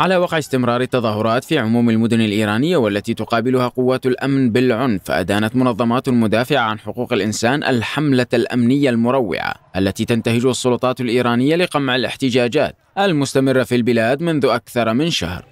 على وقع استمرار التظاهرات في عموم المدن الإيرانية والتي تقابلها قوات الأمن بالعنف أدانت منظمات المدافعة عن حقوق الإنسان الحملة الأمنية المروعة التي تنتهج السلطات الإيرانية لقمع الاحتجاجات المستمرة في البلاد منذ أكثر من شهر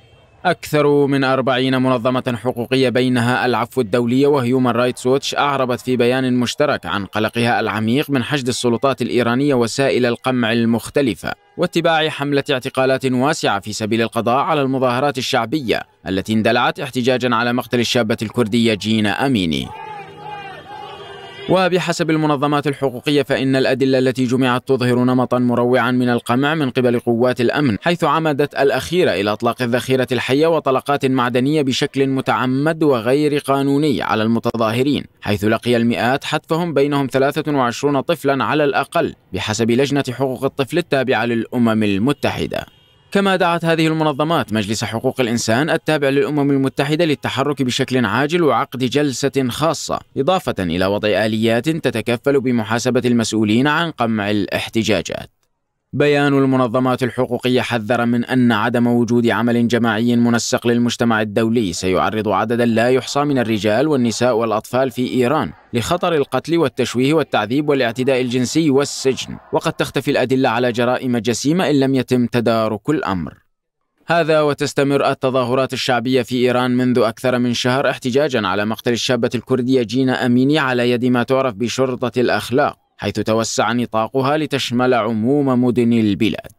أكثر من أربعين منظمة حقوقية بينها العفو الدولية وهيومان رايتس ووتش أعربت في بيان مشترك عن قلقها العميق من حشد السلطات الإيرانية وسائل القمع المختلفة واتباع حملة اعتقالات واسعة في سبيل القضاء على المظاهرات الشعبية التي اندلعت احتجاجا على مقتل الشابة الكردية جينا أميني وبحسب المنظمات الحقوقية فإن الأدلة التي جمعت تظهر نمطا مروعا من القمع من قبل قوات الأمن حيث عمدت الأخيرة إلى إطلاق الذخيرة الحية وطلقات معدنية بشكل متعمد وغير قانوني على المتظاهرين حيث لقي المئات حتفهم بينهم 23 طفلا على الأقل بحسب لجنة حقوق الطفل التابعة للأمم المتحدة كما دعت هذه المنظمات مجلس حقوق الإنسان التابع للأمم المتحدة للتحرك بشكل عاجل وعقد جلسة خاصة إضافة إلى وضع آليات تتكفل بمحاسبة المسؤولين عن قمع الاحتجاجات بيان المنظمات الحقوقية حذر من أن عدم وجود عمل جماعي منسق للمجتمع الدولي سيعرض عددا لا يحصى من الرجال والنساء والأطفال في إيران لخطر القتل والتشويه والتعذيب والاعتداء الجنسي والسجن وقد تختفي الأدلة على جرائم جسيمة إن لم يتم تدارك الأمر هذا وتستمر التظاهرات الشعبية في إيران منذ أكثر من شهر احتجاجا على مقتل الشابة الكردية جينا أميني على يد ما تعرف بشرطة الأخلاق حيث توسع نطاقها لتشمل عموم مدن البلاد